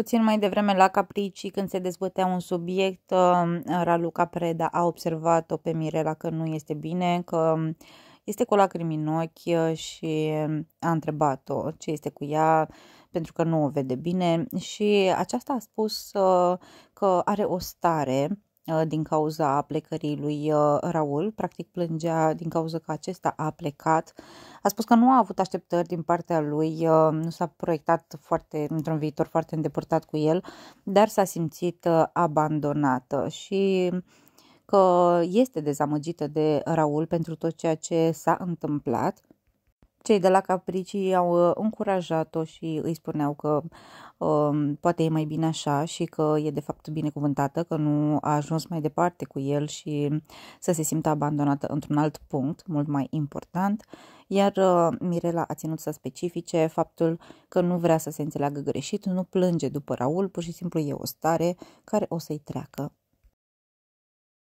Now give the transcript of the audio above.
Puțin mai devreme la Capricii, când se dezbătea un subiect, um, Raluca Preda a observat-o pe Mirela că nu este bine, că um, este cu lacrimi în ochi uh, și um, a întrebat-o ce este cu ea, pentru că nu o vede bine și aceasta a spus uh, că are o stare Uh, din cauza plecării lui uh, Raul. Practic plângea din cauza că acesta a plecat. A spus că nu a avut așteptări din partea lui, uh, nu s-a proiectat foarte într-un viitor foarte îndepărtat cu el, dar s-a simțit abandonată și că este dezamăgită de Raul pentru tot ceea ce s-a întâmplat cei de la Capricii au uh, încurajat-o și îi spuneau că um, poate e mai bine așa și că e de fapt binecuvântată, că nu a ajuns mai departe cu el și să se simtă abandonată într-un alt punct, mult mai important. Iar uh, Mirela a ținut să specifice faptul că nu vrea să se înțeleagă greșit, nu plânge după Raul, pur și simplu e o stare care o să-i treacă